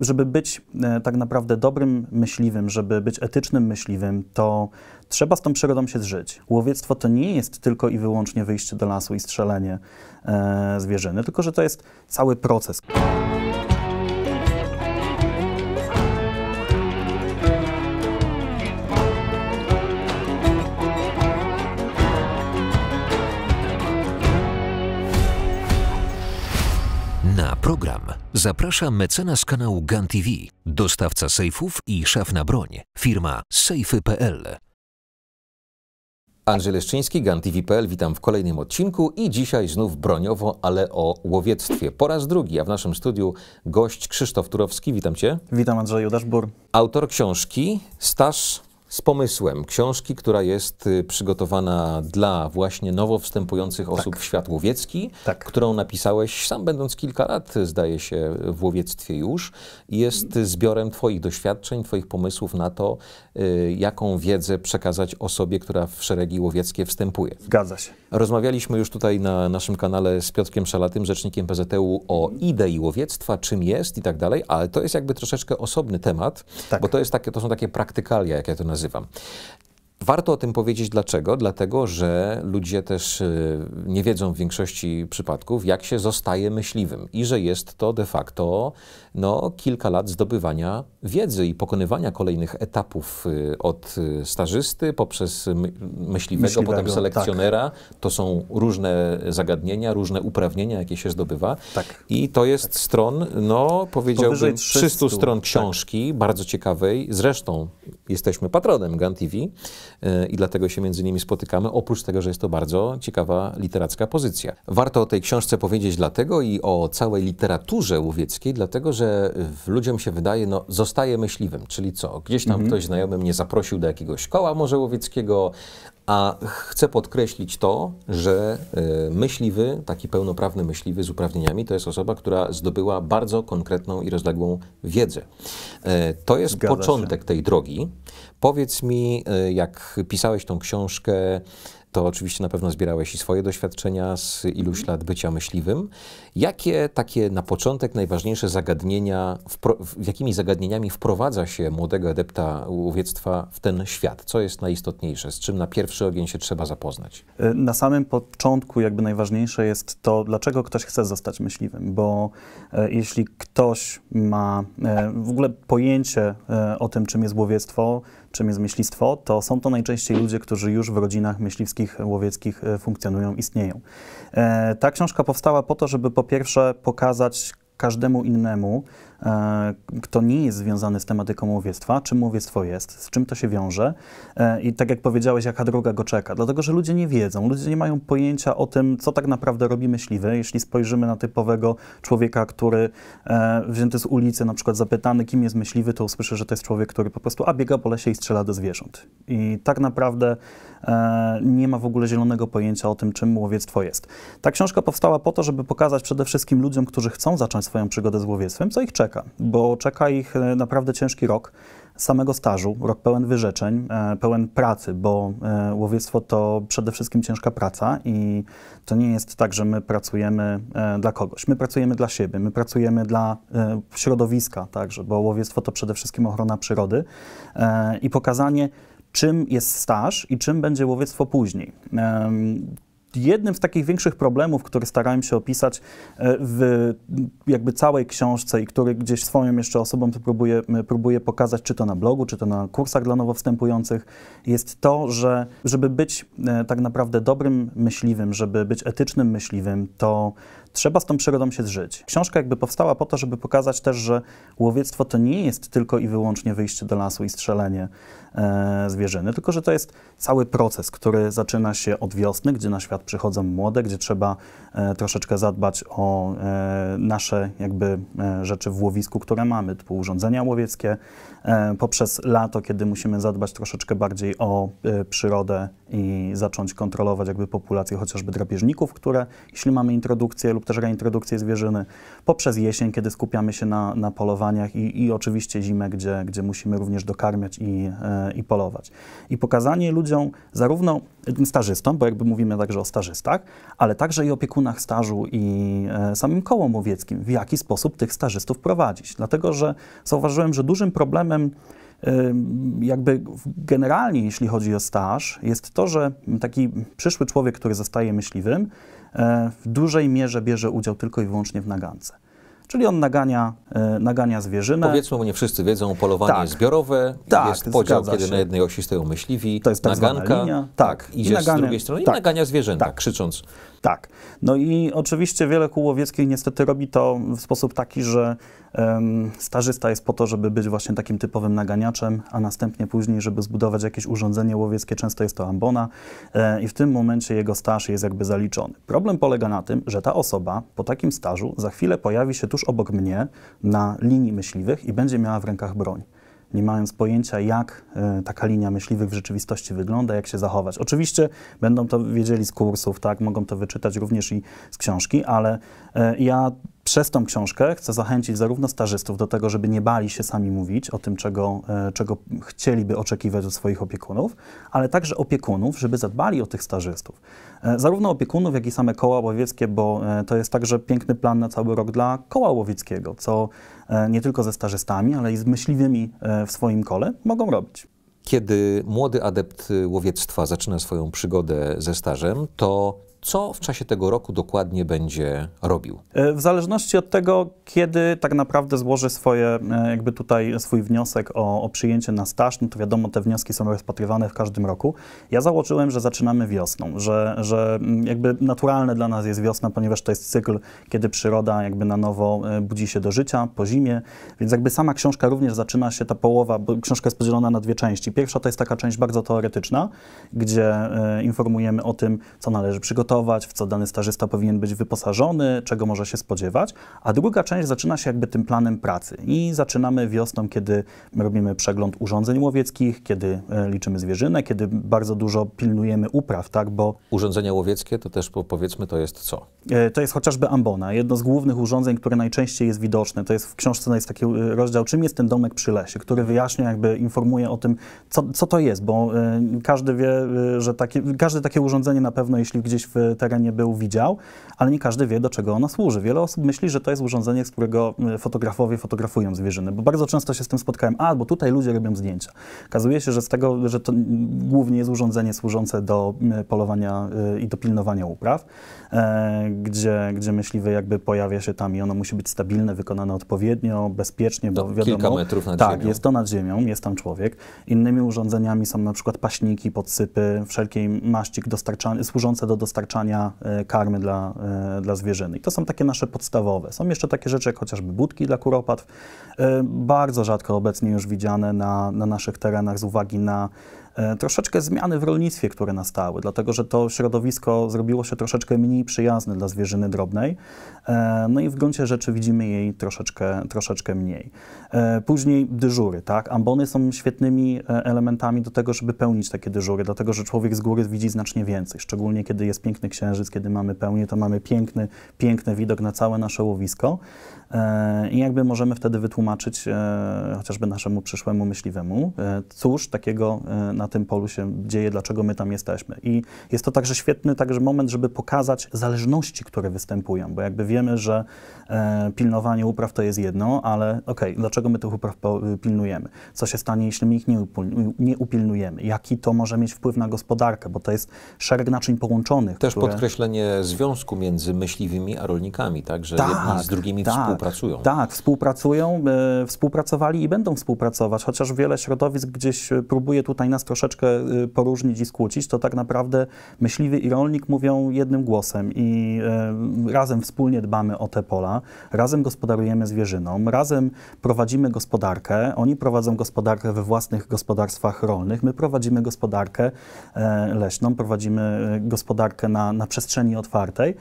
żeby być e, tak naprawdę dobrym myśliwym, żeby być etycznym myśliwym, to trzeba z tą przyrodą się zżyć. Łowiectwo to nie jest tylko i wyłącznie wyjście do lasu i strzelenie e, zwierzyny, tylko że to jest cały proces. Zaprasza mecenas kanału GunTV, TV, dostawca sejfów i szaf na broń, firma sejfy.pl. Andrzej Leszczyński, GunTV.pl, witam w kolejnym odcinku i dzisiaj znów broniowo, ale o łowiectwie. Po raz drugi, a w naszym studiu gość Krzysztof Turowski, witam Cię. Witam Andrzej Daszbur. Autor książki Staż z pomysłem książki, która jest y, przygotowana dla właśnie nowo wstępujących osób tak. w świat łowiecki, tak. którą napisałeś sam będąc kilka lat, zdaje się, w łowiectwie już. Jest zbiorem Twoich doświadczeń, Twoich pomysłów na to, y, jaką wiedzę przekazać osobie, która w szeregi łowieckie wstępuje. Zgadza się. Rozmawialiśmy już tutaj na naszym kanale z Piotkiem Szalatym, rzecznikiem PZTU, o idei łowiectwa, czym jest i tak dalej, ale to jest jakby troszeczkę osobny temat, tak. bo to, jest takie, to są takie praktykalia, jak ja to nazywam nazywam. Warto o tym powiedzieć dlaczego? Dlatego, że ludzie też y, nie wiedzą w większości przypadków, jak się zostaje myśliwym i że jest to de facto no, kilka lat zdobywania wiedzy i pokonywania kolejnych etapów y, od y, stażysty poprzez myśliwego, myśliwego potem tak. selekcjonera. Tak. To są różne zagadnienia, różne uprawnienia, jakie się zdobywa. Tak. I to jest tak. stron, no powiedziałbym, 300, 300 stron tak. książki, bardzo ciekawej. Zresztą jesteśmy patronem GAN TV yy, i dlatego się między nimi spotykamy, oprócz tego, że jest to bardzo ciekawa literacka pozycja. Warto o tej książce powiedzieć dlatego i o całej literaturze łowieckiej, dlatego, że naprawdę ludziom się wydaje, no zostaje myśliwym, czyli co, gdzieś tam mhm. ktoś znajomy mnie zaprosił do jakiegoś koła może łowieckiego, a chcę podkreślić to, że e, myśliwy, taki pełnoprawny myśliwy z uprawnieniami, to jest osoba, która zdobyła bardzo konkretną i rozległą wiedzę. E, to jest Zgadza początek się. tej drogi. Powiedz mi, e, jak pisałeś tą książkę, to oczywiście na pewno zbierałeś i swoje doświadczenia z iluś mhm. lat bycia myśliwym. Jakie takie na początek najważniejsze zagadnienia, jakimi zagadnieniami wprowadza się młodego adepta łowiectwa w ten świat? Co jest najistotniejsze? Z czym na pierwszy ogień się trzeba zapoznać? Y, na samym początku jakby najważniejsze jest to, dlaczego ktoś chce zostać myśliwym, bo y, jeśli ktoś ma y, w ogóle pojęcie o tym, czym jest łowiectwo, czym jest myślistwo, to są to najczęściej ludzie, którzy już w rodzinach myśliwskich, łowieckich e, funkcjonują, istnieją. E, ta książka powstała po to, żeby po pierwsze pokazać każdemu innemu, E, kto nie jest związany z tematyką łowiectwa, czym łowiectwo jest, z czym to się wiąże e, i tak jak powiedziałeś, jaka droga go czeka. Dlatego, że ludzie nie wiedzą, ludzie nie mają pojęcia o tym, co tak naprawdę robi myśliwy. Jeśli spojrzymy na typowego człowieka, który e, wzięty z ulicy, na przykład zapytany, kim jest myśliwy, to usłyszy, że to jest człowiek, który po prostu abiega po lesie i strzela do zwierząt. I tak naprawdę nie ma w ogóle zielonego pojęcia o tym, czym łowiectwo jest. Ta książka powstała po to, żeby pokazać przede wszystkim ludziom, którzy chcą zacząć swoją przygodę z łowiectwem, co ich czeka czeka, bo czeka ich e, naprawdę ciężki rok samego stażu, rok pełen wyrzeczeń, e, pełen pracy, bo e, łowiectwo to przede wszystkim ciężka praca i to nie jest tak, że my pracujemy dla kogoś. My pracujemy dla siebie, my pracujemy dla środowiska także, bo łowiectwo to przede wszystkim ochrona przyrody i pokazanie, czym jest staż i czym będzie łowiectwo później jednym z takich większych problemów, który starałem się opisać e, w jakby całej książce i który gdzieś swoją jeszcze osobą próbuję, e, próbuję pokazać, czy to na blogu, czy to na kursach dla nowo wstępujących, jest to, że żeby być e, tak naprawdę dobrym myśliwym, żeby być etycznym myśliwym, to trzeba z tą przygodą się zżyć. Książka jakby powstała po to, żeby pokazać też, że łowiectwo to nie jest tylko i wyłącznie wyjście do lasu i strzelenie e, zwierzyny, tylko że to jest cały proces, który zaczyna się od wiosny, gdzie na świat przychodzą młode, gdzie trzeba e, troszeczkę zadbać o e, nasze jakby e, rzeczy w łowisku, które mamy, typu urządzenia łowieckie, e, poprzez lato, kiedy musimy zadbać troszeczkę bardziej o e, przyrodę i zacząć kontrolować jakby populację chociażby drapieżników, które jeśli mamy introdukcję lub też reintrodukcję zwierzyny, poprzez jesień, kiedy skupiamy się na, na polowaniach i, i oczywiście zimę, gdzie, gdzie musimy również dokarmiać i, e, i polować. I pokazanie ludziom, zarówno stażystom, bo jakby mówimy także o stażystach, ale także i opiekunach stażu i e, samym kołom łowieckim, w jaki sposób tych stażystów prowadzić. Dlatego, że zauważyłem, że dużym problemem e, jakby generalnie, jeśli chodzi o staż, jest to, że taki przyszły człowiek, który zostaje myśliwym, E, w dużej mierze bierze udział tylko i wyłącznie w nagance. Czyli on nagania, e, nagania zwierzynę. Powiedzmy, bo nie wszyscy wiedzą, polowanie tak. jest zbiorowe, tak, jest podział, kiedy się. na jednej osi stoją myśliwi, to jest tak naganka, linia. tak, tak. i nagania, z drugiej strony tak. i nagania zwierzęta, tak. krzycząc. Tak. No i oczywiście wiele kół łowieckich niestety robi to w sposób taki, że Stażysta jest po to, żeby być właśnie takim typowym naganiaczem, a następnie później, żeby zbudować jakieś urządzenie łowieckie, często jest to ambona e, i w tym momencie jego staż jest jakby zaliczony. Problem polega na tym, że ta osoba po takim stażu za chwilę pojawi się tuż obok mnie na linii myśliwych i będzie miała w rękach broń nie mając pojęcia, jak e, taka linia myśliwych w rzeczywistości wygląda, jak się zachować. Oczywiście będą to wiedzieli z kursów, tak, mogą to wyczytać również i z książki, ale e, ja przez tą książkę chcę zachęcić zarówno stażystów do tego, żeby nie bali się sami mówić o tym, czego, e, czego chcieliby oczekiwać od swoich opiekunów, ale także opiekunów, żeby zadbali o tych stażystów. E, zarówno opiekunów, jak i same koła łowieckie, bo e, to jest także piękny plan na cały rok dla koła łowieckiego, co nie tylko ze stażystami, ale i z myśliwymi w swoim kole mogą robić. Kiedy młody adept łowiectwa zaczyna swoją przygodę ze stażem, to co w czasie tego roku dokładnie będzie robił? E, w zależności od tego, kiedy tak naprawdę złoży swoje, e, jakby tutaj swój wniosek o, o przyjęcie na staż, no to wiadomo, te wnioski są rozpatrywane w każdym roku. Ja założyłem, że zaczynamy wiosną, że, że mm, jakby naturalne dla nas jest wiosna, ponieważ to jest cykl, kiedy przyroda jakby na nowo e, budzi się do życia po zimie, więc jakby sama książka również zaczyna się, ta połowa, bo książka jest podzielona na dwie części. Pierwsza to jest taka część bardzo teoretyczna, gdzie informujemy o tym, co należy przygotować, przygotować, w co dany stażysta powinien być wyposażony, czego może się spodziewać, a druga część zaczyna się jakby tym planem pracy i zaczynamy wiosną, kiedy robimy przegląd urządzeń łowieckich, kiedy e, liczymy zwierzynę, kiedy bardzo dużo pilnujemy upraw, tak, bo... Urządzenia łowieckie to też powiedzmy to jest co? E, to jest chociażby ambona, jedno z głównych urządzeń, które najczęściej jest widoczne, to jest w książce jest taki e, rozdział, czym jest ten domek przy lesie, który wyjaśnia, jakby informuje o tym, co, co to jest, bo każdy wie, że takie, każde takie urządzenie na pewno, jeśli gdzieś w w terenie był, widział, ale nie każdy wie, do czego ona służy. Wiele osób myśli, że to jest urządzenie, z którego fotografowie fotografują zwierzyny, bo bardzo często się z tym spotkałem, a, bo tutaj ludzie robią zdjęcia. Okazuje się, że z tego, że to głównie jest urządzenie służące do polowania y, i do pilnowania upraw, e, gdzie, gdzie myśliwy jakby pojawia się tam i ono musi być stabilne, wykonane odpowiednio, bezpiecznie, bo no, wiadomo... Kilka metrów nad tak, ziemią. Tak, jest to nad ziemią, jest tam człowiek. Innymi urządzeniami są na przykład paśniki, podsypy, wszelkiej maści dostarczane, służące do dostarczania dostarczania e, karmy dla, e, dla zwierzyny. I to są takie nasze podstawowe. Są jeszcze takie rzeczy jak chociażby budki dla kuropatw, e, bardzo rzadko obecnie już widziane na, na naszych terenach z uwagi na E, troszeczkę zmiany w rolnictwie, które nastały, dlatego że to środowisko zrobiło się troszeczkę mniej przyjazne dla zwierzyny drobnej, e, no i w gruncie rzeczy widzimy jej troszeczkę, troszeczkę mniej. E, później dyżury, tak? Ambony są świetnymi elementami do tego, żeby pełnić takie dyżury, dlatego że człowiek z góry widzi znacznie więcej, szczególnie kiedy jest piękny księżyc, kiedy mamy pełnię, to mamy piękny, piękny widok na całe nasze łowisko. E, I jakby możemy wtedy wytłumaczyć e, chociażby naszemu przyszłemu myśliwemu, e, cóż takiego na tym polu się dzieje, dlaczego my tam jesteśmy. I jest to także świetny także moment, żeby pokazać zależności, które występują, bo jakby wiemy, że pilnowanie upraw to jest jedno, ale okej, okay, dlaczego my tych upraw y, pilnujemy? Co się stanie, jeśli my ich nie, upilnujemy? Jaki to może mieć wpływ na gospodarkę? Bo to jest szereg naczyń połączonych. Też które... podkreślenie związku między myśliwymi a rolnikami, tak? Że tak, jedni z drugimi tak, tak. współpracują. Tak, współpracują, e, współpracowali i będą współpracować, chociaż wiele środowisk gdzieś e, próbuje tutaj nas troszeczkę e, poróżnić i skłócić, to tak naprawdę myśliwy i rolnik mówią jednym głosem i e, razem wspólnie dbamy o te pola, razem gospodarujemy zwierzyną, razem prowadzimy gospodarkę, oni prowadzą gospodarkę we własnych gospodarstwach rolnych, my prowadzimy gospodarkę e, leśną, prowadzimy e, gospodarkę na, na przestrzeni otwartej,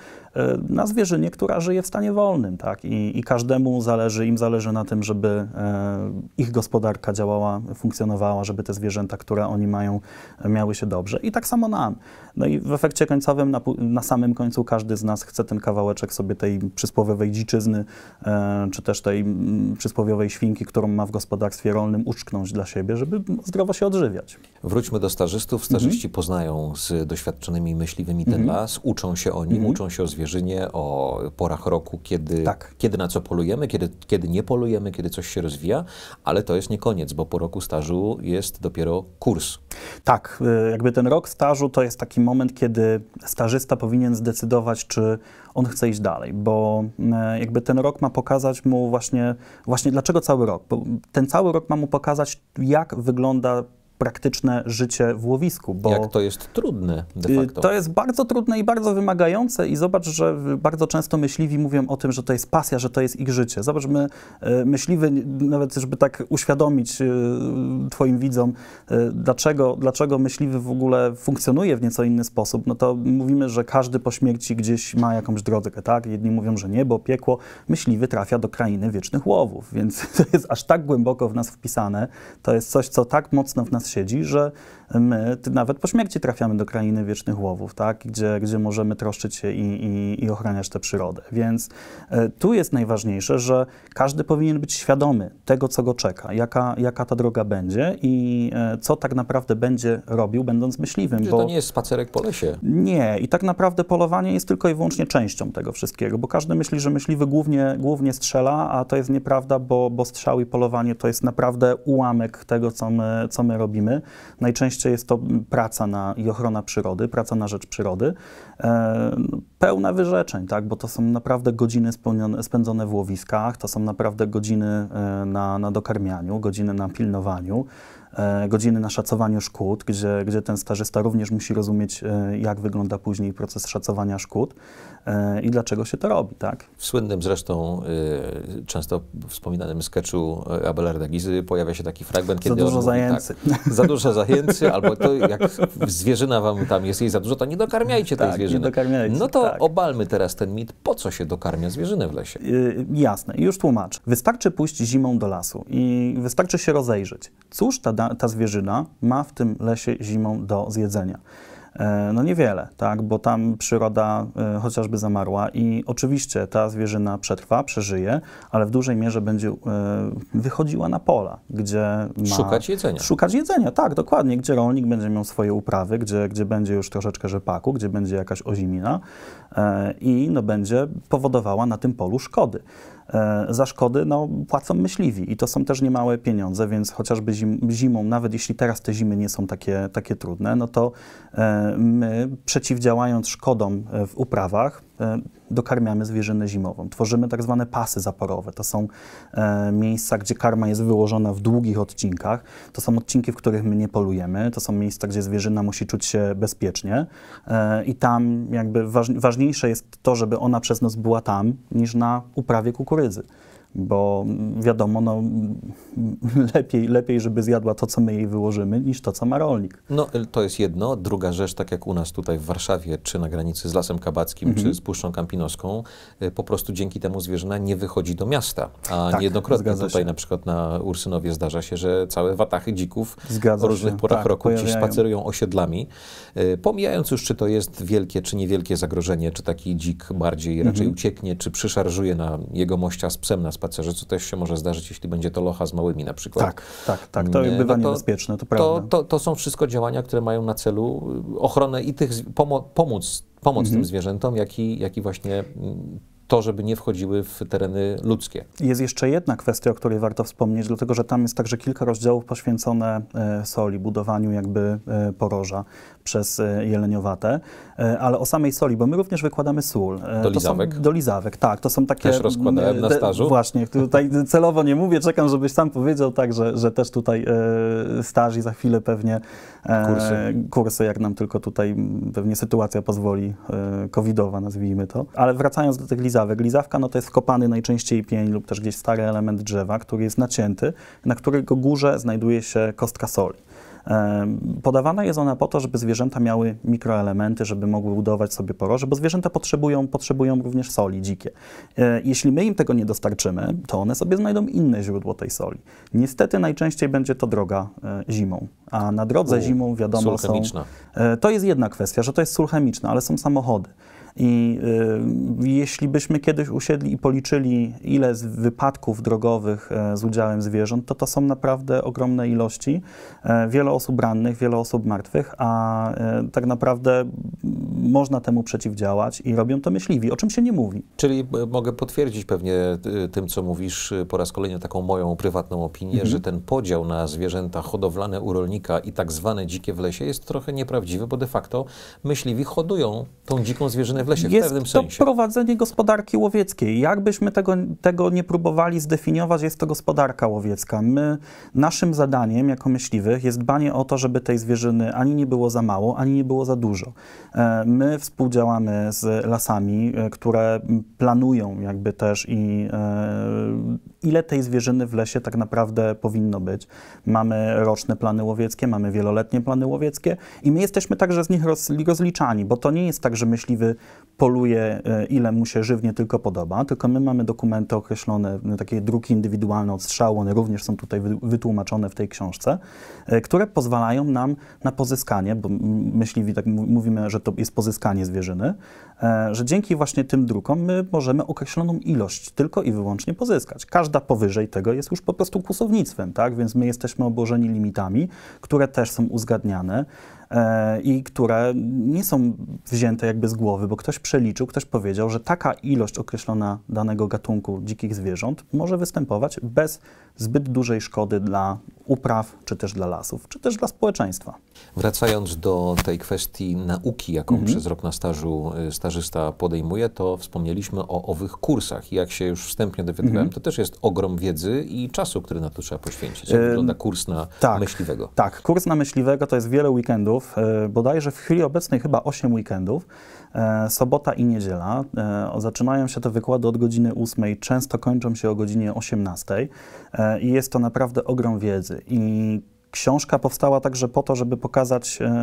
na zwierzynie, która żyje w stanie wolnym, tak? I, i każdemu zależy, im zależy na tym, żeby e, ich gospodarka działała, funkcjonowała, żeby te zwierzęta, które oni mają, miały się dobrze. I tak samo nam. No i w efekcie końcowym, na, na samym końcu każdy z nas chce ten kawałeczek sobie tej przysłowiowej dziczyzny, e, czy też tej przysłowiowej świnki, którą ma w gospodarstwie rolnym, uczknąć dla siebie, żeby zdrowo się odżywiać. Wróćmy do starzystów. Starzyści mhm. poznają z doświadczonymi myśliwymi ten mhm. las, uczą się o nim, mhm. uczą się o zwierzynie, o porach roku, kiedy, tak. kiedy na co co polujemy, kiedy, kiedy nie polujemy, kiedy coś się rozwija, ale to jest nie koniec, bo po roku stażu jest dopiero kurs. Tak, y, jakby ten rok stażu to jest taki moment, kiedy stażysta powinien zdecydować, czy on chce iść dalej, bo y, jakby ten rok ma pokazać mu właśnie, właśnie dlaczego cały rok. Bo ten cały rok ma mu pokazać, jak wygląda praktyczne życie w łowisku. Bo Jak to jest trudne de y, facto. To jest bardzo trudne i bardzo wymagające i zobacz, że bardzo często myśliwi mówią o tym, że to jest pasja, że to jest ich życie. Zobacz, my y, myśliwy, nawet żeby tak uświadomić y, twoim widzom, dlaczego, dlaczego myśliwy w ogóle funkcjonuje w nieco inny sposób, no to mówimy, że każdy po śmierci gdzieś ma jakąś drogę, tak? Jedni mówią, że niebo, piekło. Myśliwy trafia do krainy wiecznych łowów, więc to jest aż tak głęboko w nas wpisane, to jest coś, co tak mocno w nas siedzi, że my nawet po śmierci trafiamy do krainy wiecznych łowów, tak? gdzie, gdzie możemy troszczyć się i, i, i ochraniać tę przyrodę. Więc e, tu jest najważniejsze, że każdy powinien być świadomy tego, co go czeka, jaka, jaka ta droga będzie i e, co tak naprawdę będzie robił, będąc myśliwym. Bo to nie jest spacerek po lesie. Nie, i tak naprawdę polowanie jest tylko i wyłącznie częścią tego wszystkiego, bo każdy myśli, że myśliwy głównie, głównie strzela, a to jest nieprawda, bo, bo strzał i polowanie to jest naprawdę ułamek tego, co my, co my robimy robimy, najczęściej jest to praca na, i ochrona przyrody, praca na rzecz przyrody, e, pełna wyrzeczeń, tak? bo to są naprawdę godziny spędzone w łowiskach, to są naprawdę godziny e, na, na dokarmianiu, godziny na pilnowaniu, e, godziny na szacowaniu szkód, gdzie, gdzie ten stażysta również musi rozumieć, e, jak wygląda później proces szacowania szkód. E, i dlaczego się to robi, tak? W słynnym zresztą, y, często wspominanym sketchu e, Abelarda Gizy pojawia się taki fragment, kiedy Za dużo tak, zajęcy. tak, za dużo zajęcy, albo to jak zwierzyna wam tam jest jej za dużo, to nie dokarmiajcie tak, tej zwierzyny. Nie dokarmiajcie, no to tak. obalmy teraz ten mit, po co się dokarmia zwierzynę w lesie. Y, jasne, już tłumaczę. Wystarczy pójść zimą do lasu i wystarczy się rozejrzeć. Cóż ta, ta zwierzyna ma w tym lesie zimą do zjedzenia? E, no niewiele, tak, bo tam przyroda e, chociażby zamarła i oczywiście ta zwierzyna przetrwa, przeżyje, ale w dużej mierze będzie e, wychodziła na pola, gdzie ma... Szukać jedzenia. Szukać jedzenia, tak, dokładnie, gdzie rolnik będzie miał swoje uprawy, gdzie, gdzie będzie już troszeczkę rzepaku, gdzie będzie jakaś ozimina i no, będzie powodowała na tym polu szkody. E, za szkody no, płacą myśliwi i to są też niemałe pieniądze, więc chociażby zim, zimą, nawet jeśli teraz te zimy nie są takie, takie trudne, no to e, my przeciwdziałając szkodom e, w uprawach, E, dokarmiamy zwierzynę zimową. Tworzymy tak zwane pasy zaporowe. To są e, miejsca, gdzie karma jest wyłożona w długich odcinkach. To są odcinki, w których my nie polujemy. To są miejsca, gdzie zwierzyna musi czuć się bezpiecznie. E, I tam jakby waż, ważniejsze jest to, żeby ona przez nas była tam, niż na uprawie kukurydzy bo wiadomo, no, lepiej, lepiej, żeby zjadła to, co my jej wyłożymy, niż to, co ma rolnik. No, y, to jest jedno. Druga rzecz, tak jak u nas tutaj w Warszawie, czy na granicy z Lasem Kabackim, mm -hmm. czy mhm. z Puszczą Kampinoską, y, po prostu dzięki temu zwierzyna nie wychodzi do miasta. A tak, niejednokrotnie tutaj się. na przykład na Ursynowie zdarza się, że całe watachy dzików zgadza o różnych się. porach tak, roku gdzieś spacerują osiedlami. Y, pomijając już, czy to jest wielkie, czy niewielkie zagrożenie, czy taki dzik bardziej mm -hmm. raczej mhm. ucieknie, czy przyszarżuje na jego mościa z psem na spacerze, co też się może zdarzyć, jeśli będzie to locha z małymi na przykład. Tak, tak, tak. To no bywa no to, niebezpieczne, to prawda. To, to, to, są wszystko działania, które mają na celu y, ochronę i tych, pomo pomóc, pomóc mhm. tym zwierzętom, jak i, jak i właśnie mm, to, żeby nie wchodziły w tereny ludzkie. Jest jeszcze jedna kwestia, o której warto wspomnieć, dlatego że tam jest także kilka rozdziałów poświęcone e, soli, budowaniu jakby e, poroża przez e, jeleniowate, e, ale o samej soli, bo my również wykładamy sól. E, do lizawek? Są, do lizawek, tak. To są takie... Też rozkładałem na stażu. De, właśnie, tutaj celowo nie mówię, czekam, żebyś sam powiedział, tak, że, że też tutaj staż i za chwilę pewnie kursy. kursy, jak nam tylko tutaj pewnie sytuacja pozwoli, covidowa nazwijmy to. Ale wracając do tych lizawek, lizawka no to jest kopany najczęściej pień lub też gdzieś stary element drzewa, który jest nacięty, na którego górze znajduje się kostka soli. Podawana jest ona po to, żeby zwierzęta miały mikroelementy, żeby mogły budować sobie poroże, bo zwierzęta potrzebują, potrzebują również soli dzikie. E, jeśli my im tego nie dostarczymy, to one sobie znajdą inne źródło tej soli. Niestety najczęściej będzie to droga e, zimą, a na drodze U, zimą wiadomo są... E, to jest jedna kwestia, że to jest sól chemiczny, ale są samochody. I y, jeśli byśmy kiedyś usiedli i policzyli, ile z wypadków drogowych e, z udziałem zwierząt, to to są naprawdę ogromne ilości. E, wiele osób rannych, wiele osób martwych, a e, tak naprawdę można temu przeciwdziałać i robią to myśliwi, o czym się nie mówi. Czyli mogę potwierdzić pewnie tym, co mówisz po raz kolejny, taką moją prywatną opinię, mhm. że ten podział na zwierzęta hodowlane u rolnika i tak zwane dzikie w lesie jest trochę nieprawdziwy, bo de facto myśliwi hodują tą dziką zwierzynę w lesie jest w pewnym sensie. to prowadzenie gospodarki łowieckiej. Jakbyśmy tego, tego nie próbowali zdefiniować, jest to gospodarka łowiecka. My, naszym zadaniem jako myśliwych jest dbanie o to, żeby tej zwierzyny ani nie było za mało, ani nie było za dużo. E, my współdziałamy z lasami, e, które planują jakby też i e, ile tej zwierzyny w lesie tak naprawdę powinno być. Mamy roczne plany łowieckie, mamy wieloletnie plany łowieckie i my jesteśmy także z nich rozliczani, bo to nie jest tak, że myśliwy poluje, e, ile mu się żywnie tylko podoba, tylko my mamy dokumenty określone, takie druki indywidualne od strzału, one również są tutaj wytłumaczone w tej książce, e, które pozwalają nam na pozyskanie, bo myśliwi tak mówimy, że to jest pozyskanie zwierzyny, e, że dzięki właśnie tym drukom my możemy określoną ilość tylko i wyłącznie pozyskać. Każda powyżej tego jest już po prostu kłusownictwem, tak? Więc my jesteśmy obłożeni limitami, które też są uzgadniane. E, i które nie są wzięte jakby z głowy, bo ktoś przeliczył, ktoś powiedział, że taka ilość określona danego gatunku dzikich zwierząt może występować bez zbyt dużej szkody dla upraw, czy też dla lasów, czy też dla społeczeństwa. Wracając do tej kwestii nauki, jaką mhm. przez rok na stażu y, stażysta podejmuje, to wspomnieliśmy o owych kursach. Jak się już wstępnie dowiadywałem, mhm. to też jest ogrom wiedzy i czasu, który na to trzeba poświęcić. Jak wygląda kurs na tak, myśliwego? Tak, kurs na myśliwego to jest wiele weekendów, e, bodajże w chwili obecnej chyba 8 weekendów. E, sobota i niedziela. E, zaczynają się te wykłady od godziny 8, często kończą się o godzinie 18 e, i jest to naprawdę ogrom wiedzy. I Książka powstała także po to, żeby pokazać, e,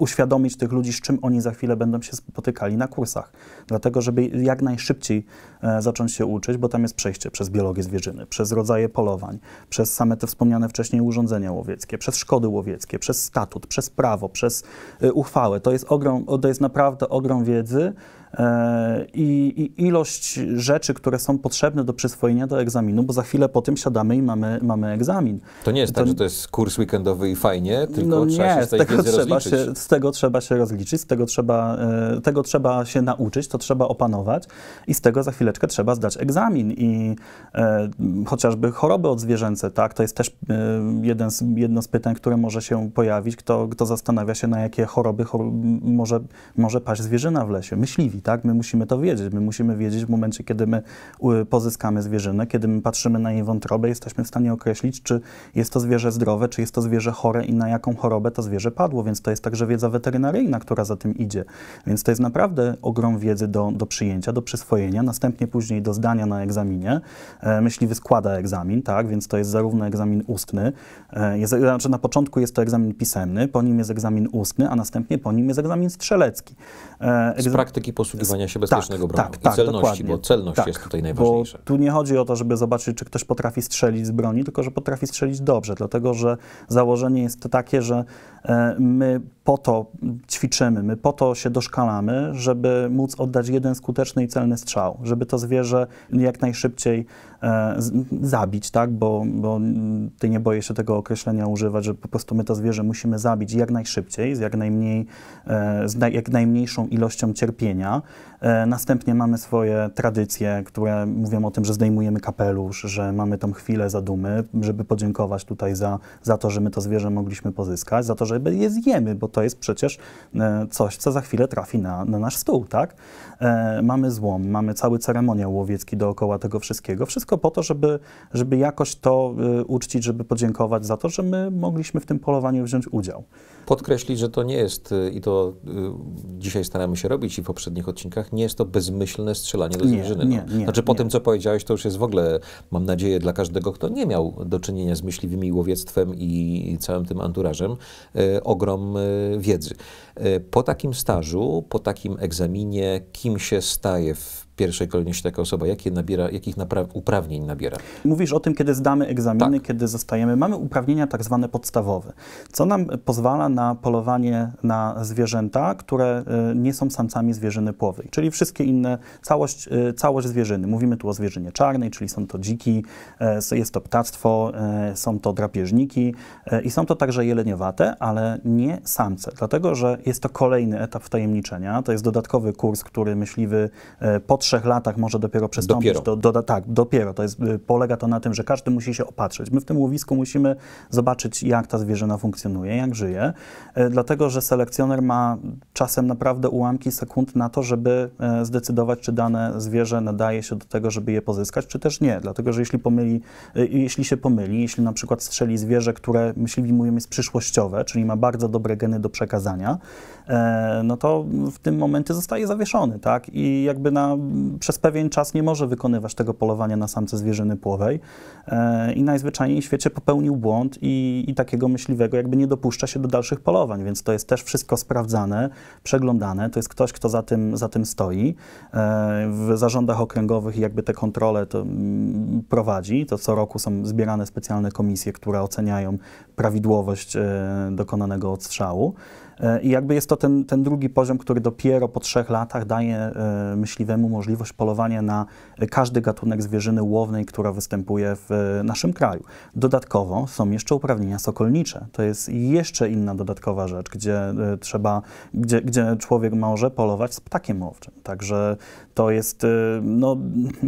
uświadomić tych ludzi, z czym oni za chwilę będą się spotykali na kursach. Dlatego, żeby jak najszybciej e, zacząć się uczyć, bo tam jest przejście przez biologię zwierzyny, przez rodzaje polowań, przez same te wspomniane wcześniej urządzenia łowieckie, przez szkody łowieckie, przez statut, przez prawo, przez e, uchwałę. To jest, ogrom, to jest naprawdę ogrom wiedzy, E, I, i, ilość rzeczy, które są potrzebne do przyswojenia do egzaminu, bo za chwilę po tym siadamy i mamy, mamy egzamin. To nie jest tak, to, tak, że to jest kurs weekendowy i fajnie, tylko no trzeba nie, się z, tej tego trzeba się, z tego trzeba się rozliczyć, z tego trzeba, e, tego trzeba się nauczyć, to trzeba opanować i z tego za chwileczkę trzeba zdać egzamin. I e, chociażby choroby odzwierzęce, tak, to jest też e, jeden z, jedno z pytań, które może się pojawić, kto, kto zastanawia się, na jakie choroby chor może, może paść zwierzyna w lesie, myśliwi tak? My musimy to wiedzieć. My musimy wiedzieć w momencie, kiedy my pozyskamy zwierzynę, kiedy my patrzymy na jej wątrobę, jesteśmy w stanie określić, czy jest to zwierzę zdrowe, czy jest to zwierzę chore i na jaką chorobę to zwierzę padło, więc to jest także wiedza weterynaryjna, która za tym idzie. Więc to jest naprawdę ogrom wiedzy do, do przyjęcia, do przyswojenia, następnie później do zdania na egzaminie. E, myśliwy składa egzamin, tak? Więc to jest zarówno egzamin ustny, e, jest, znaczy na początku jest to egzamin pisemny, po nim jest egzamin ustny, a następnie po nim jest egzamin strzelecki. E, Z praktyki po posługiwania się tak, bezpiecznego tak, tak, i celności, bo celność tak, jest tutaj najważniejsza. Bo tu nie chodzi o to, żeby zobaczyć, czy ktoś potrafi strzelić z broni, tylko że potrafi strzelić dobrze, dlatego że założenie jest takie, że e, my po to ćwiczymy, my po to się doszkalamy, żeby móc oddać jeden skuteczny i celny strzał, żeby to zwierzę jak najszybciej E, zabić, tak? Bo, bo ty nie boję się tego określenia używać, że po prostu my to zwierzę musimy zabić jak najszybciej, z jak, najmniej, e, z jak najmniejszą ilością cierpienia. E, następnie mamy swoje tradycje, które mówią o tym, że zdejmujemy kapelusz, że mamy tą chwilę zadumy, żeby podziękować tutaj za, za to, że my to zwierzę mogliśmy pozyskać, za to, że je zjemy, bo to jest przecież coś, co za chwilę trafi na, na nasz stół, tak? Mamy złom, mamy cały ceremoniał łowiecki dookoła tego wszystkiego. Wszystko wszystko po to, żeby, żeby jakoś to y, uczcić, żeby podziękować za to, że my mogliśmy w tym polowaniu wziąć udział. Podkreślić, że to nie jest, y, i to y, dzisiaj staramy się robić i w poprzednich odcinkach, nie jest to bezmyślne strzelanie do zwierzyny. No, nie, nie, znaczy po nie. tym, co powiedziałeś, to już jest w ogóle, mam nadzieję, dla każdego, kto nie miał do czynienia z myśliwymi łowiectwem i całym tym anturażem, ogrom wiedzy. Po takim stażu, po takim egzaminie, kim się staje w pierwszej kolejności taka osoba, jakie nabiera, jakich uprawnień nabiera? Mówisz o tym, kiedy zdamy egzaminy, tak. kiedy zostajemy. Mamy uprawnienia tak zwane podstawowe, co nam pozwala na polowanie na zwierzęta, które y, nie są samcami zwierzyny płowej, czyli wszystkie inne, całość, y, całość zwierzyny. Mówimy tu o zwierzynie czarnej, czyli są to dziki, y, jest to ptactwo, są to drapieżniki i są to także jeleniowate, ale nie samce, dlatego że jest to kolejny etap wtajemniczenia, to jest dodatkowy kurs, który myśliwy potrzebuje trzech latach może dopiero przystąpić dopiero. Do, do, Tak, dopiero. To jest, y, polega to na tym, że każdy musi się opatrzyć. My w tym łowisku musimy zobaczyć, jak ta zwierzyna funkcjonuje, jak żyje, y, dlatego że selekcjoner ma czasem naprawdę ułamki sekund na to, żeby y, zdecydować, czy dane zwierzę nadaje się do tego, żeby je pozyskać, czy też nie. Dlatego, że jeśli, pomyli, jeśli się pomyli, jeśli na przykład strzeli zwierzę, które myśliwi mówią jest przyszłościowe, czyli ma bardzo dobre geny do przekazania, e, no to w tym momencie zostaje zawieszony, tak? I jakby na przez pewien czas nie może wykonywać tego polowania na samce zwierzyny płowej e, i najzwyczajniej w świecie popełnił błąd i, i takiego myśliwego jakby nie dopuszcza się do dalszych polowań, więc to jest też wszystko sprawdzane, przeglądane, to jest ktoś, kto za tym, za tym stoi. E, w zarządach okręgowych jakby te kontrole to mm, prowadzi, to co roku są zbierane specjalne komisje, które oceniają prawidłowość e, dokonanego odstrzału. E, I jakby jest to ten, ten drugi poziom, który dopiero po trzech latach daje e, myśliwemu możliwość polowania na każdy gatunek zwierzyny łownej, która występuje w e, naszym kraju. Dodatkowo są jeszcze uprawnienia sokolnicze. To jest jeszcze inna dodatkowa rzecz, gdzie trzeba, gdzie, gdzie człowiek może polować z ptakiem łowczym. Także to jest, y, no,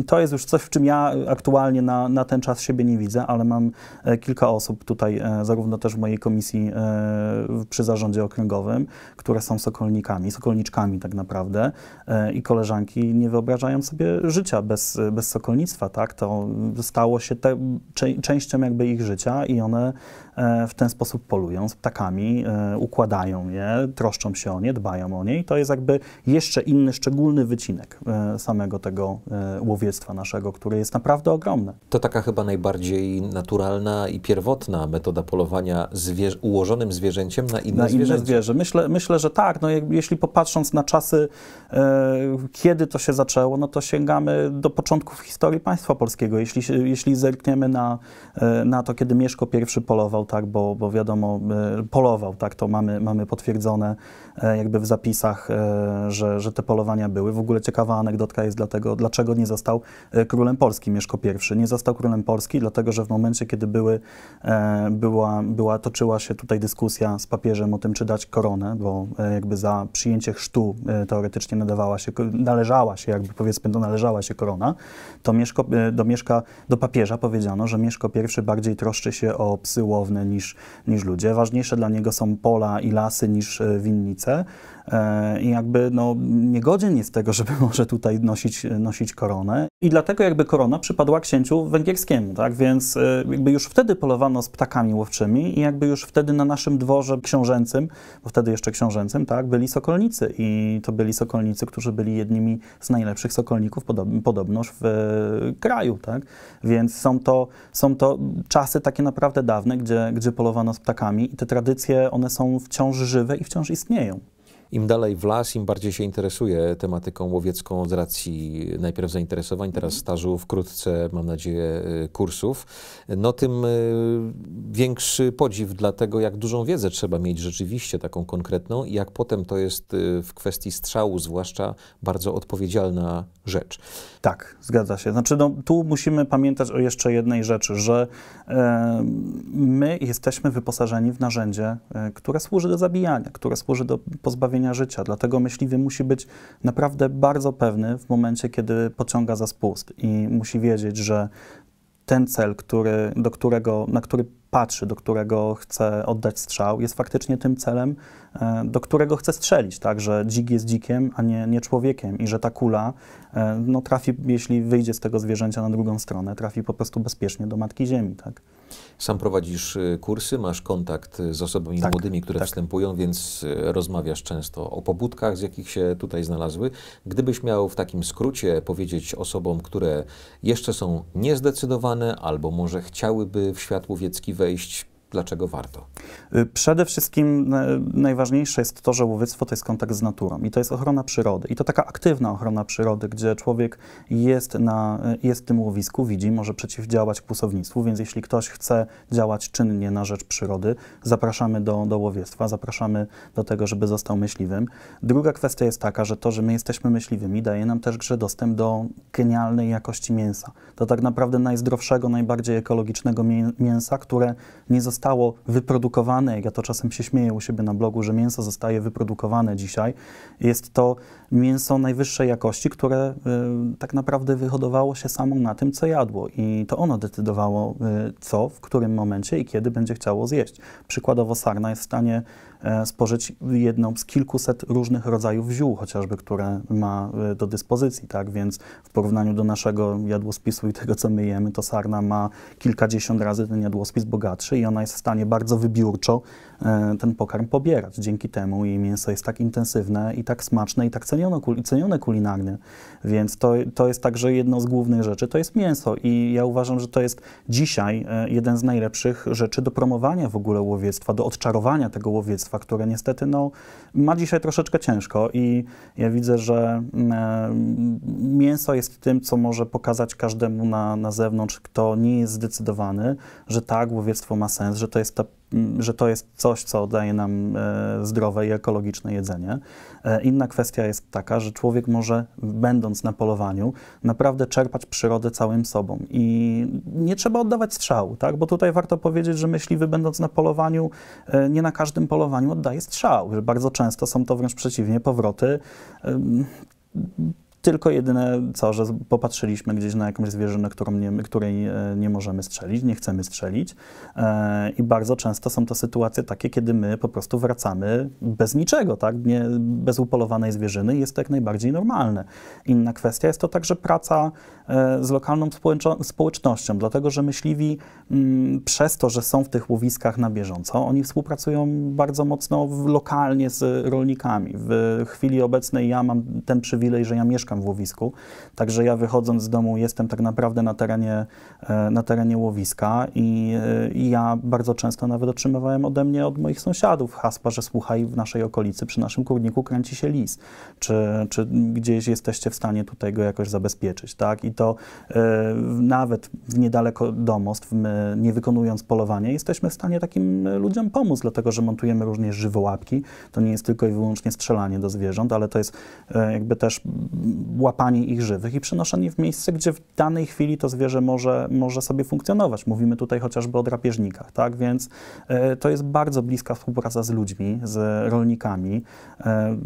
to jest już coś, w czym ja aktualnie na, na ten czas siebie nie widzę, ale mam e, kilka osób tutaj, e, zarówno też w mojej komisji e, przy zarządzie okręgowym, które są sokolnikami, sokolniczkami tak naprawdę i koleżanki nie wyobrażają sobie życia bez, bez sokolnictwa, tak? To stało się te, częścią jakby ich życia i one w ten sposób polują z ptakami, układają je, troszczą się o nie, dbają o nie i to jest jakby jeszcze inny, szczególny wycinek samego tego e, łowiectwa naszego, które jest naprawdę ogromne. To taka chyba najbardziej naturalna i pierwotna metoda polowania zwier ułożonym zwierzęciem na inne, na zwierzęcie. zwierzę. Myślę, myślę, że tak. No, jeśli popatrząc na czasy, e, kiedy to się zaczęło, no to sięgamy do początków historii państwa polskiego. Jeśli, jeśli zerkniemy na, e, na to, kiedy Mieszko I polował, tak, bo, bo wiadomo, polował, tak, to mamy, mamy potwierdzone jakby w zapisach, że, że te polowania były. W ogóle ciekawa anegdotka jest dlatego, dlaczego nie został e, królem Polski Mieszko I. Nie został królem Polski, dlatego że w momencie, kiedy były, e, była, była, toczyła się tutaj dyskusja z papieżem o tym, czy dać koronę, bo e, jakby za przyjęcie chrztu teoretycznie nadawała się, należała się, jakby powiedzmy, należała się korona, to Mieszko, do, Mieszka, do papieża powiedziano, że Mieszko I bardziej troszczy się o psy łowne niż, niż ludzie. Ważniejsze dla niego są pola i lasy niż winnice. E, I jakby no, niegodzien jest tego, żeby może tutaj nosić, nosić koronę. I dlatego jakby korona przypadła księciu węgierskiemu, tak? Więc e, jakby już wtedy polowano z ptakami łowczymi i jakby już wtedy na naszym dworze książęcym, bo wtedy jeszcze książęcym, tak, byli sokolnicy. I to byli sokolnicy, którzy byli jednymi z najlepszych sokolników podob podobnoż w e, kraju, tak? Więc są to, są to czasy takie naprawdę dawne, gdzie, gdzie polowano z ptakami i te tradycje, one są wciąż żywe i wciąż istnieją im dalej w las, im bardziej się interesuję tematyką łowiecką z racji najpierw zainteresowań, teraz mhm. stażu, wkrótce mam nadzieję y, kursów, no tym y, większy podziw dla tego, jak dużą wiedzę trzeba mieć rzeczywiście taką konkretną i jak potem to jest y, w kwestii strzału zwłaszcza bardzo odpowiedzialna rzecz. Tak, zgadza się. Znaczy no, tu musimy pamiętać o jeszcze jednej rzeczy, że e, my jesteśmy wyposażeni w narzędzie, e, które służy do zabijania, które służy do pozbawienia życia. Dlatego myśliwy musi być naprawdę bardzo pewny w momencie, kiedy pociąga za spust i musi wiedzieć, że ten cel, który, do którego, na który patrzy, do którego chce oddać strzał, jest faktycznie tym celem, e, do którego chce strzelić, tak, że dzik jest dzikiem, a nie, nie człowiekiem i że ta kula e, no, trafi, jeśli wyjdzie z tego zwierzęcia na drugą stronę, trafi po prostu bezpiecznie do matki ziemi, tak. Sam prowadzisz y, kursy, masz kontakt y, z osobami tak, młodymi, które tak. wstępują, więc y, rozmawiasz często o pobudkach, z jakich się tutaj znalazły. Gdybyś miał w takim skrócie powiedzieć osobom, które jeszcze są niezdecydowane albo może chciałyby w świat łowiecki wejść, dlaczego warto? Y, przede wszystkim najważniejsze jest to, że łowiectwo to jest kontakt z naturą i to jest ochrona przyrody. I to taka aktywna ochrona przyrody, gdzie człowiek jest, na, y, jest w tym łowisku, widzi, może przeciwdziałać kłusownictwu, więc jeśli ktoś chce działać czynnie na rzecz przyrody, zapraszamy do, do łowiectwa, zapraszamy do tego, żeby został myśliwym. Druga kwestia jest taka, że to, że my jesteśmy myśliwymi, daje nam też grze dostęp do genialnej jakości mięsa. To tak naprawdę najzdrowszego, najbardziej ekologicznego mięsa, które nie zostało zostało wyprodukowane, jak ja to czasem się śmieję u siebie na blogu, że mięso zostaje wyprodukowane dzisiaj, jest to mięso najwyższej jakości, które y, tak naprawdę wyhodowało się samo na tym, co jadło. I to ono decydowało, y, co, w którym momencie i kiedy będzie chciało zjeść. Przykładowo sarna jest w stanie E, spożyć jedną z kilkuset różnych rodzajów ziół, chociażby, które ma e, do dyspozycji, tak? Więc w porównaniu do naszego jadłospisu i tego, co my jemy, to sarna ma kilkadziesiąt razy ten jadłospis bogatszy i ona jest w stanie bardzo wybiórczo e, ten pokarm pobierać. Dzięki temu jej mięso jest tak intensywne i tak smaczne i tak cenione, cenione kulinarnie. Więc to, to jest także jedno z głównych rzeczy, to jest mięso i ja uważam, że to jest dzisiaj jeden z najlepszych rzeczy do promowania w ogóle łowiectwa, do odczarowania tego łowiectwa, państwa, które niestety no, ma dzisiaj troszeczkę ciężko i ja widzę, że mm, mięso jest tym, co może pokazać każdemu na, na zewnątrz, kto nie jest zdecydowany, że tak, łowiectwo ma sens, że to jest ta Mm, że to jest coś, co daje nam e, zdrowe i ekologiczne jedzenie. E, inna kwestia jest taka, że człowiek może, będąc na polowaniu, naprawdę czerpać przyrodę całym sobą. I nie trzeba oddawać strzału, tak? bo tutaj warto powiedzieć, że myśliwy, będąc na polowaniu, e, nie na każdym polowaniu oddaje strzał. Bardzo często są to wręcz przeciwnie powroty tylko jedyne co, że popatrzyliśmy gdzieś na jakąś zwierzynę, którą nie, której e, nie możemy strzelić, nie chcemy strzelić. E, I bardzo często są to sytuacje takie, kiedy my po prostu wracamy bez niczego, tak? Nie, bez upolowanej zwierzyny i jest to jak najbardziej normalne. Inna kwestia jest to także praca e, z lokalną społecznością, dlatego że myśliwi mm, przez to, że są w tych łowiskach na bieżąco, oni współpracują bardzo mocno lokalnie z rolnikami. W chwili obecnej ja mam ten przywilej, że ja mieszkam mieszkam w łowisku. Także ja wychodząc z domu jestem tak naprawdę na terenie, e, na terenie łowiska i, e, i ja bardzo często nawet otrzymywałem ode mnie, od moich sąsiadów hasła, że słuchaj, w naszej okolicy, przy naszym kurniku kręci się lis, czy, czy gdzieś jesteście w stanie tutaj go jakoś zabezpieczyć, tak? I to y, nawet niedaleko domostw, my, nie wykonując polowania, jesteśmy w stanie takim ludziom pomóc, dlatego że montujemy również żywołapki. To nie jest tylko i wyłącznie strzelanie do zwierząt, ale to jest y, jakby też łapani ich żywych i przenoszenie w miejsce, gdzie w danej chwili to zwierzę może, może sobie funkcjonować. Mówimy tutaj chociażby o drapieżnikach, tak? Więc e, to jest bardzo bliska współpraca z ludźmi, z rolnikami e,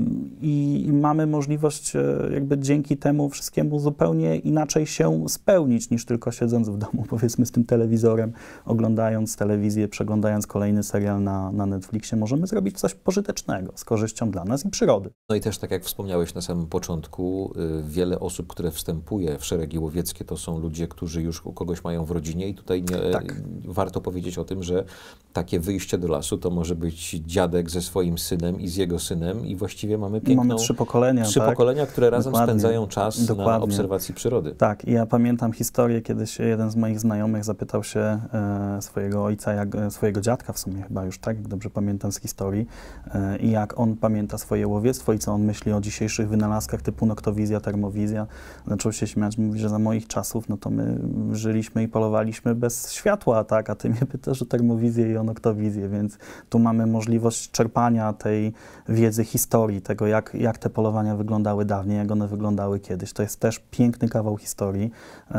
i mamy możliwość e, jakby dzięki temu wszystkiemu zupełnie inaczej się spełnić niż tylko siedząc w domu, powiedzmy z tym telewizorem, oglądając telewizję, przeglądając kolejny serial na, na Netflixie. Możemy zrobić coś pożytecznego z korzyścią dla nas i przyrody. No i też tak jak wspomniałeś na samym początku, Y, wiele osób, które wstępuje w szeregi łowieckie, to są ludzie, którzy już u kogoś mają w rodzinie i tutaj nie, tak. warto powiedzieć o tym, że takie wyjście do lasu to może być dziadek ze swoim synem i z jego synem i właściwie mamy piękną... Mamy trzy pokolenia, Trzy tak? pokolenia, które razem Dokładnie. spędzają czas Dokładnie. na obserwacji przyrody. Tak, i ja pamiętam historię, kiedy się jeden z moich znajomych zapytał się e, swojego ojca, jak, e, swojego dziadka w sumie chyba już, tak, jak dobrze pamiętam z historii, e, i jak on pamięta swoje łowiectwo i co on myśli o dzisiejszych wynalazkach typu noktowizja, telewizja, termowizja, zaczął się śmiać, mówi, że za moich czasów, no to my żyliśmy i polowaliśmy bez światła, tak, a ty mnie pytasz o termowizję i o noktowizję, więc tu mamy możliwość czerpania tej wiedzy historii, tego jak, jak te polowania wyglądały dawniej, jak one wyglądały kiedyś. To jest też piękny kawał historii yy,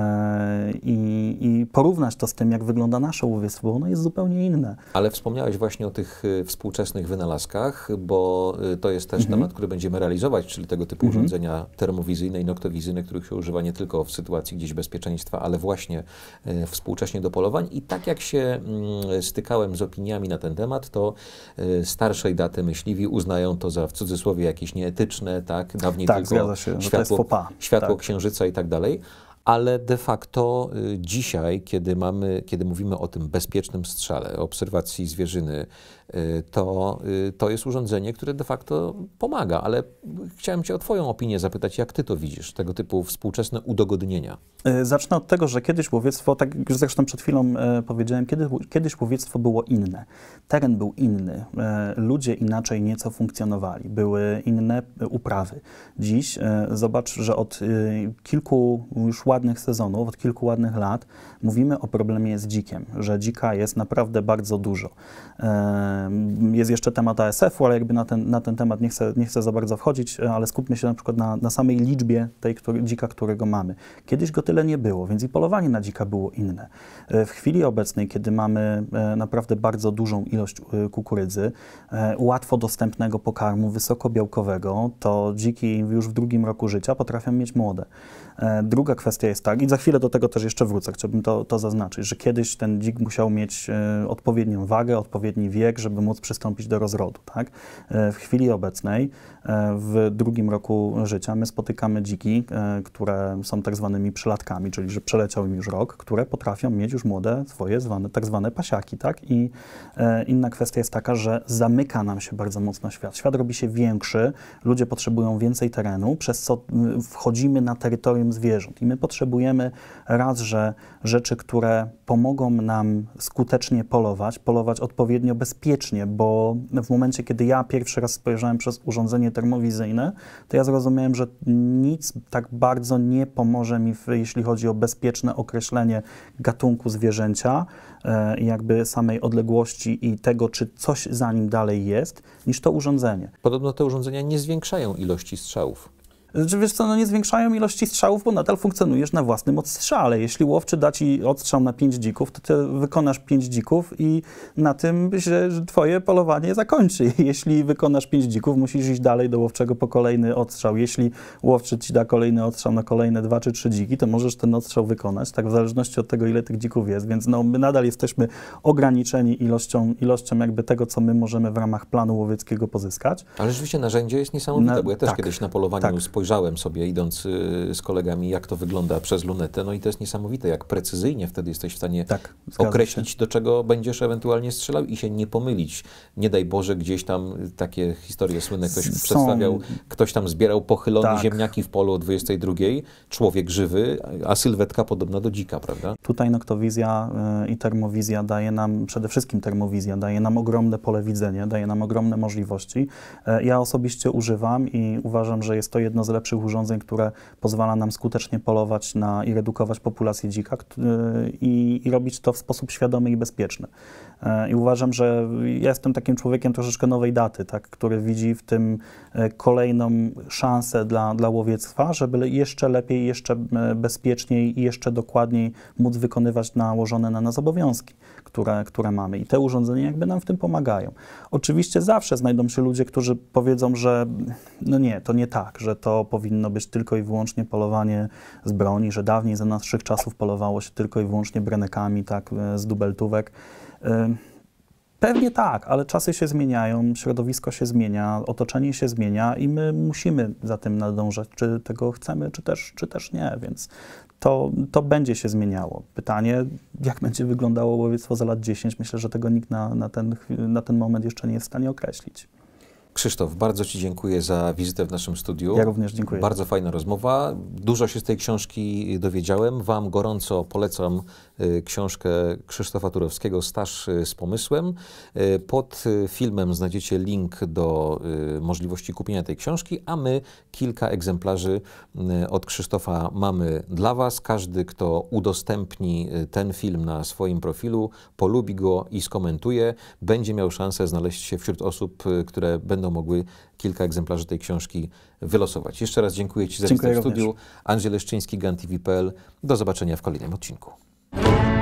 i porównać to z tym, jak wygląda nasze łowiectwo, ono jest zupełnie inne. Ale wspomniałeś właśnie o tych e, współczesnych wynalazkach, bo e, to jest też mhm. temat, który będziemy realizować, czyli tego typu mhm. urządzenia termo wizyjne i noktowizyjne, których się używa nie tylko w sytuacji gdzieś bezpieczeństwa, ale właśnie e, współcześnie do polowań. I tak jak się mm, stykałem z opiniami na ten temat, to e, starszej daty myśliwi uznają to za w cudzysłowie jakieś nieetyczne, tak? Dawniej tak, tylko się, światło, światło tak. księżyca i tak dalej ale de facto y, dzisiaj, kiedy, mamy, kiedy mówimy o tym bezpiecznym strzale, obserwacji zwierzyny Y, to, y, to jest urządzenie, które de facto pomaga. Ale chciałem Cię o Twoją opinię zapytać, jak Ty to widzisz, tego typu współczesne udogodnienia? Y, zacznę od tego, że kiedyś łowiectwo, tak jak już zresztą przed chwilą powiedziałem, kiedy, kiedyś łowiectwo było inne. Teren był inny, ludzie inaczej nieco funkcjonowali, były inne uprawy. Dziś zobacz, że od kilku już ładnych sezonów, od kilku ładnych lat mówimy o problemie z dzikiem, że dzika jest naprawdę bardzo dużo. Jest jeszcze temat ASF-u, ale jakby na ten, na ten temat nie chcę, nie chcę za bardzo wchodzić, e, ale skupmy się na przykład na, na samej liczbie tej który, dzika, którego mamy. Kiedyś go tyle nie było, więc i polowanie na dzika było inne. E, w chwili obecnej, kiedy mamy e, naprawdę bardzo dużą ilość kukurydzy, łatwo dostępnego pokarmu wysokobiałkowego, to dziki już w drugim roku życia potrafią mieć młode. Druga kwestia jest tak, i za chwilę do tego też jeszcze wrócę, chciałbym to, to zaznaczyć, że kiedyś ten dzik musiał mieć odpowiednią wagę, odpowiedni wiek, żeby móc przystąpić do rozrodu. Tak? E, w chwili obecnej, e, w drugim roku życia, my spotykamy dziki, e, które są tak zwanymi przylatkami, czyli że przeleciał im już rok, które potrafią mieć już młode swoje zwane, tak zwane pasiaki. Tak? I inna kwestia jest taka, że zamyka nam się bardzo mocno świat. Świat robi się większy, ludzie potrzebują więcej terenu, przez co wchodzimy na terytorium zwierząt. I my potrzebujemy raz, że rzeczy, które pomogą nam skutecznie polować, polować odpowiednio bezpiecznie, bezpiecznie, bo w momencie, kiedy ja pierwszy raz spojrzałem przez urządzenie termowizyjne, to ja zrozumiałem, że nic tak bardzo nie pomoże mi, w, jeśli chodzi o bezpieczne określenie gatunku zwierzęcia, e, jakby samej odległości i tego, czy coś za nim dalej jest, niż to urządzenie. Podobno te urządzenia nie zwiększają ilości strzałów. Znaczy, wiesz co, no nie zwiększają ilości strzałów, bo nadal funkcjonujesz na własnym odstrzale. Jeśli łowczy da ci odstrzał na 5 dzików, to ty wykonasz 5 dzików i na tym się twoje polowanie zakończy. Jeśli wykonasz 5 dzików, musisz iść dalej do łowczego po kolejny odstrzał. Jeśli łowczy ci da kolejny odstrzał na kolejne 2 czy 3 dziki, to możesz ten odstrzał wykonać, tak w zależności od tego, ile tych dzików jest. Więc no, my nadal jesteśmy ograniczeni ilością, ilością jakby tego, co my możemy w ramach planu łowieckiego pozyskać. Ale rzeczywiście narzędzie jest niesamowite, na, bo ja też tak, kiedyś na polowaniu tak. spojrzałem spojrzałem sobie, idąc y, z kolegami, jak to wygląda przez lunetę. No i to jest niesamowite, jak precyzyjnie wtedy jesteś w stanie tak, określić, się. do czego będziesz ewentualnie strzelał i się nie pomylić. Nie daj Boże, gdzieś tam takie historie słynne ktoś Są... przedstawiał, ktoś tam zbierał pochylone tak. ziemniaki w polu o 22, człowiek żywy, a sylwetka podobna do dzika, prawda? Tutaj noktowizja y, i termowizja daje nam, przede wszystkim termowizja, daje nam ogromne pole widzenia, daje nam ogromne możliwości. Y, ja osobiście używam i uważam, że jest to jedno z lepszych urządzeń, które pozwala nam skutecznie polować na, i redukować populację dzika i, i robić to w sposób świadomy i bezpieczny. E, I uważam, że jestem takim człowiekiem troszeczkę nowej daty, tak, który widzi w tym e, kolejną szansę dla, dla łowiectwa, żeby jeszcze lepiej, jeszcze bezpieczniej i jeszcze dokładniej móc wykonywać nałożone na nas obowiązki, które, które mamy. I te urządzenia jakby nam w tym pomagają. Oczywiście zawsze znajdą się ludzie, którzy powiedzą, że no nie, to nie tak, że to powinno być tylko i wyłącznie polowanie z broni, że dawniej za naszych czasów polowało się tylko i wyłącznie brenekami, tak, e, z dubeltówek. Pewnie tak, ale czasy się zmieniają, środowisko się zmienia, otoczenie się zmienia i my musimy za tym nadążać, czy tego chcemy, czy też, czy też nie, więc to, to będzie się zmieniało. Pytanie, jak będzie wyglądało łowiectwo za lat 10, myślę, że tego nikt na, na, ten, na ten moment jeszcze nie jest w stanie określić. Krzysztof, bardzo Ci dziękuję za wizytę w naszym studiu. Ja również dziękuję. Bardzo fajna rozmowa. Dużo się z tej książki dowiedziałem. Wam gorąco polecam Y, książkę Krzysztofa Turowskiego Staż y, z pomysłem. Y, pod filmem znajdziecie link do możliwości kupienia tej książki, a my kilka egzemplarzy od Krzysztofa mamy dla Was. Każdy, kto udostępni ten film na swoim profilu, polubi go i skomentuje, będzie miał szansę znaleźć się wśród osób, które będą mogły kilka egzemplarzy tej książki wylosować. Jeszcze raz dziękuję Ci za wizytę w studiu. Andrzej Leszczyński, GanTV.pl. Do zobaczenia w kolejnym odcinku. Yeah.